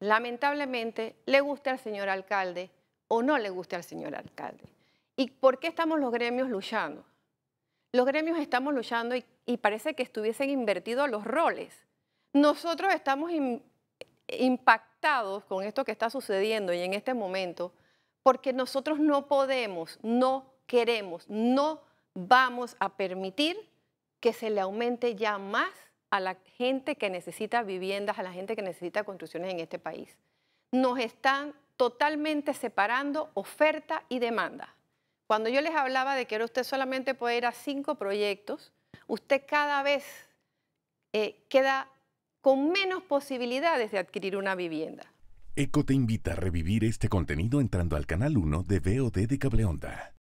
lamentablemente, le guste al señor alcalde o no le guste al señor alcalde. ¿Y por qué estamos los gremios luchando? Los gremios estamos luchando y, parece que estuviesen invertidos los roles. Nosotros estamos impactados con esto que está sucediendo y en este momento, porque nosotros no podemos, no queremos, no vamos a permitir que se le aumente ya más a la gente que necesita viviendas, a la gente que necesita construcciones en este país. Nos están totalmente separando oferta y demanda. Cuando yo les hablaba de que era usted solamente poder ir a cinco proyectos, usted cada vez eh, queda con menos posibilidades de adquirir una vivienda. ECO te invita a revivir este contenido entrando al canal 1 de VOD de onda.